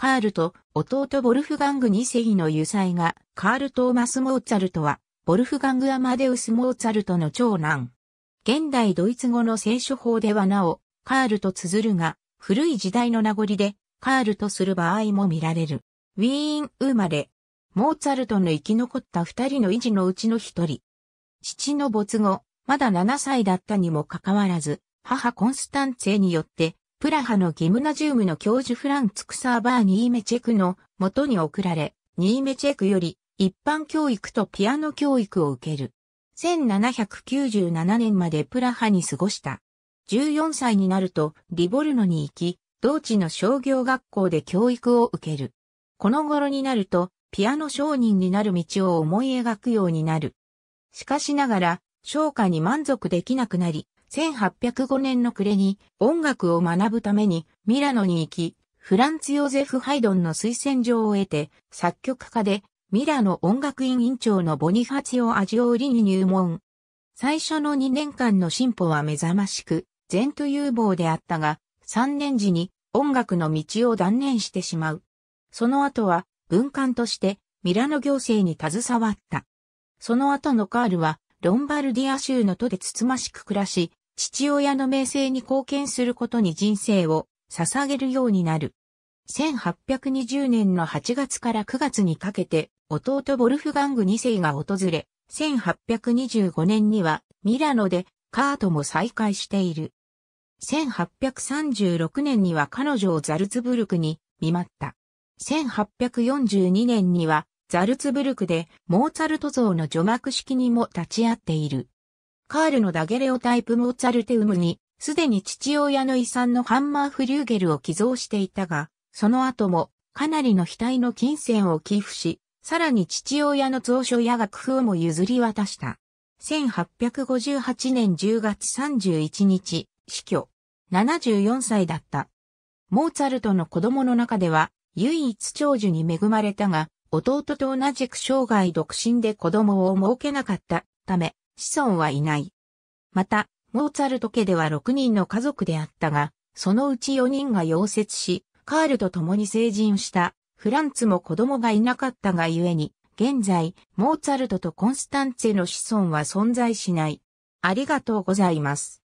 カールと弟ヴォルフガング2世の油彩が、カール・トーマス・モーツァルトは、ボルフガング・アマデウス・モーツァルトの長男。現代ドイツ語の聖書法ではなお、カールと綴るが、古い時代の名残で、カールとする場合も見られる。ウィーン生まれ。モーツァルトの生き残った二人の維持のうちの一人。父の没後、まだ7歳だったにもかかわらず、母コンスタンツェによってプラハのギムナジウムの教授フランツクサーバーニーメチェクの元に送られ、ニーメチェクより一般教育とピアノ教育を受ける。1797年までプラハに過ごした。14歳になるとリボルノに行き、同地の商業学校で教育を受ける。この頃になると、ピアノ商人になる道を思い描くようになる。しかしながら、昇歌に満足できなくなり、1805年の暮れに音楽を学ぶためにミラノに行き、フランツ・ヨゼフ・ハイドンの推薦状を得て、作曲家でミラノ音楽院院長のボニファチオ・アジオーリに入門。最初の2年間の進歩は目覚ましく、前途有望であったが、3年時に音楽の道を断念してしまう。その後は文官としてミラノ行政に携わった。その後のカールはロンバルディア州の都でつつましく暮らし、父親の名声に貢献することに人生を捧げるようになる。1820年の8月から9月にかけて、弟ボルフガング2世が訪れ、1825年にはミラノでカートも再開している。1836年には彼女をザルツブルクに見舞った。1842年にはザルツブルクでモーツァルト像の除幕式にも立ち会っている。カールのダゲレオタイプモーツァルテウムに、すでに父親の遺産のハンマーフリューゲルを寄贈していたが、その後もかなりの額の金銭を寄付し、さらに父親の蔵書や楽譜も譲り渡した。1858年10月31日、死去。74歳だった。モーツァルトの子供の中では、唯一長寿に恵まれたが、弟と同じく生涯独身で子供を設けなかったため、子孫はいない。また、モーツァルト家では6人の家族であったが、そのうち4人が溶接し、カールと共に成人したフランツも子供がいなかったがゆえに、現在、モーツァルトとコンスタンツェの子孫は存在しない。ありがとうございます。